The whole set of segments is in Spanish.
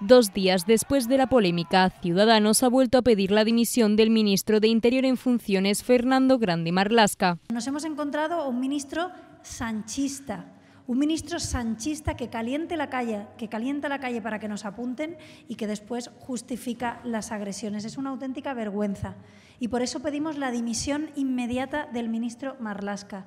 Dos días después de la polémica, Ciudadanos ha vuelto a pedir la dimisión del ministro de Interior en funciones, Fernando Grande Marlasca. Nos hemos encontrado un ministro sanchista, un ministro sanchista que caliente la calle, que calienta la calle para que nos apunten y que después justifica las agresiones. Es una auténtica vergüenza y por eso pedimos la dimisión inmediata del ministro Marlasca.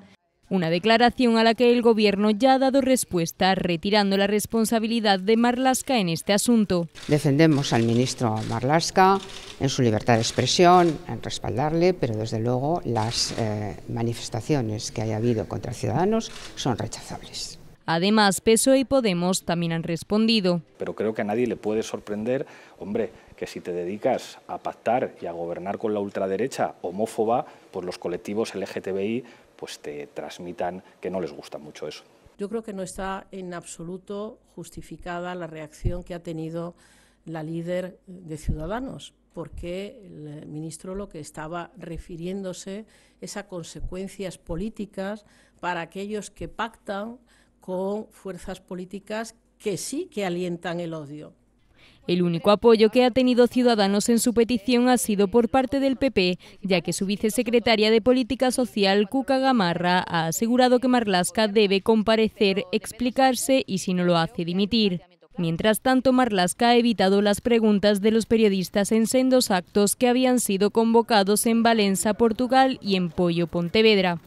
Una declaración a la que el Gobierno ya ha dado respuesta, retirando la responsabilidad de Marlasca en este asunto. Defendemos al ministro Marlasca en su libertad de expresión, en respaldarle, pero desde luego las eh, manifestaciones que haya habido contra ciudadanos son rechazables. Además, PSOE y Podemos también han respondido. Pero creo que a nadie le puede sorprender, hombre, que si te dedicas a pactar y a gobernar con la ultraderecha homófoba, pues los colectivos LGTBI pues te transmitan que no les gusta mucho eso. Yo creo que no está en absoluto justificada la reacción que ha tenido la líder de Ciudadanos, porque el ministro lo que estaba refiriéndose es a consecuencias políticas para aquellos que pactan con fuerzas políticas que sí que alientan el odio. El único apoyo que ha tenido Ciudadanos en su petición ha sido por parte del PP, ya que su vicesecretaria de Política Social, Cuca Gamarra, ha asegurado que Marlasca debe comparecer, explicarse y, si no lo hace, dimitir. Mientras tanto, Marlasca ha evitado las preguntas de los periodistas en sendos actos que habían sido convocados en Valencia, Portugal y en Pollo, Pontevedra.